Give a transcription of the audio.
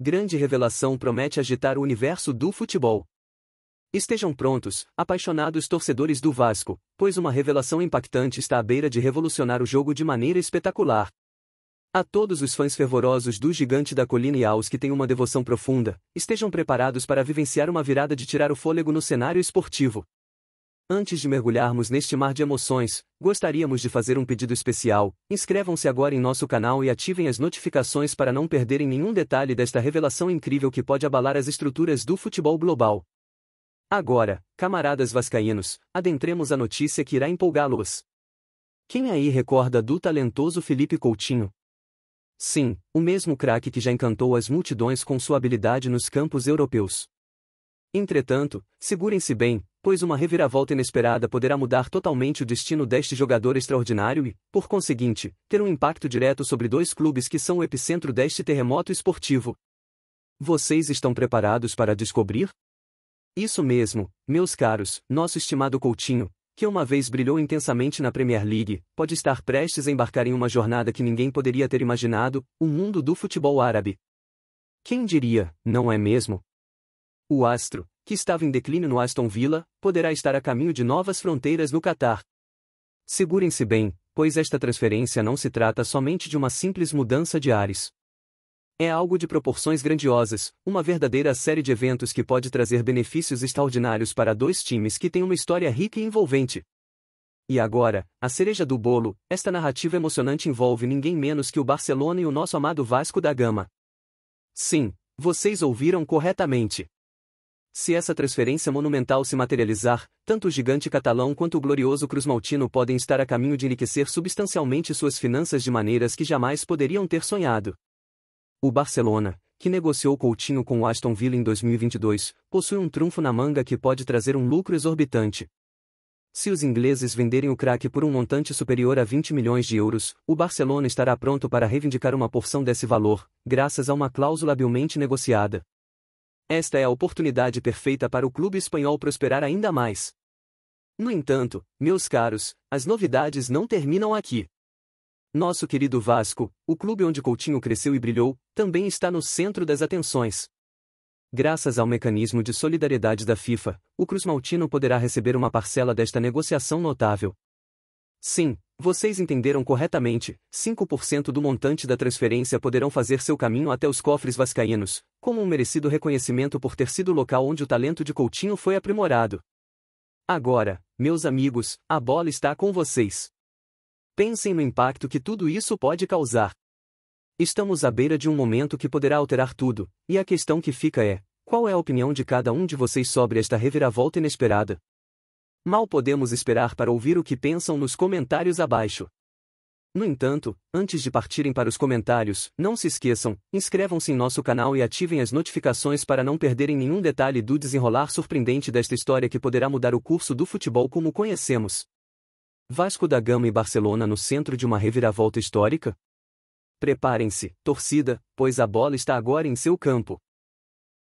grande revelação promete agitar o universo do futebol. Estejam prontos, apaixonados torcedores do Vasco, pois uma revelação impactante está à beira de revolucionar o jogo de maneira espetacular. A todos os fãs fervorosos do Gigante da Colina e aos que têm uma devoção profunda, estejam preparados para vivenciar uma virada de tirar o fôlego no cenário esportivo. Antes de mergulharmos neste mar de emoções, gostaríamos de fazer um pedido especial. Inscrevam-se agora em nosso canal e ativem as notificações para não perderem nenhum detalhe desta revelação incrível que pode abalar as estruturas do futebol global. Agora, camaradas vascaínos, adentremos a notícia que irá empolgá-los. Quem aí recorda do talentoso Felipe Coutinho? Sim, o mesmo craque que já encantou as multidões com sua habilidade nos campos europeus. Entretanto, segurem-se bem, pois uma reviravolta inesperada poderá mudar totalmente o destino deste jogador extraordinário e, por conseguinte, ter um impacto direto sobre dois clubes que são o epicentro deste terremoto esportivo. Vocês estão preparados para descobrir? Isso mesmo, meus caros, nosso estimado Coutinho, que uma vez brilhou intensamente na Premier League, pode estar prestes a embarcar em uma jornada que ninguém poderia ter imaginado o mundo do futebol árabe. Quem diria, não é mesmo? O astro, que estava em declínio no Aston Villa, poderá estar a caminho de novas fronteiras no Catar. Segurem-se bem, pois esta transferência não se trata somente de uma simples mudança de ares. É algo de proporções grandiosas, uma verdadeira série de eventos que pode trazer benefícios extraordinários para dois times que têm uma história rica e envolvente. E agora, a cereja do bolo, esta narrativa emocionante envolve ninguém menos que o Barcelona e o nosso amado Vasco da Gama. Sim, vocês ouviram corretamente. Se essa transferência monumental se materializar, tanto o gigante catalão quanto o glorioso Cruzmaltino podem estar a caminho de enriquecer substancialmente suas finanças de maneiras que jamais poderiam ter sonhado. O Barcelona, que negociou Coutinho com o Aston Villa em 2022, possui um trunfo na manga que pode trazer um lucro exorbitante. Se os ingleses venderem o craque por um montante superior a 20 milhões de euros, o Barcelona estará pronto para reivindicar uma porção desse valor, graças a uma cláusula habilmente negociada. Esta é a oportunidade perfeita para o clube espanhol prosperar ainda mais. No entanto, meus caros, as novidades não terminam aqui. Nosso querido Vasco, o clube onde Coutinho cresceu e brilhou, também está no centro das atenções. Graças ao mecanismo de solidariedade da FIFA, o Cruz Maltino poderá receber uma parcela desta negociação notável. Sim, vocês entenderam corretamente, 5% do montante da transferência poderão fazer seu caminho até os cofres vascaínos, como um merecido reconhecimento por ter sido o local onde o talento de Coutinho foi aprimorado. Agora, meus amigos, a bola está com vocês. Pensem no impacto que tudo isso pode causar. Estamos à beira de um momento que poderá alterar tudo, e a questão que fica é: qual é a opinião de cada um de vocês sobre esta reviravolta inesperada? Mal podemos esperar para ouvir o que pensam nos comentários abaixo. No entanto, antes de partirem para os comentários, não se esqueçam, inscrevam-se em nosso canal e ativem as notificações para não perderem nenhum detalhe do desenrolar surpreendente desta história que poderá mudar o curso do futebol como conhecemos. Vasco da Gama e Barcelona no centro de uma reviravolta histórica? Preparem-se, torcida, pois a bola está agora em seu campo.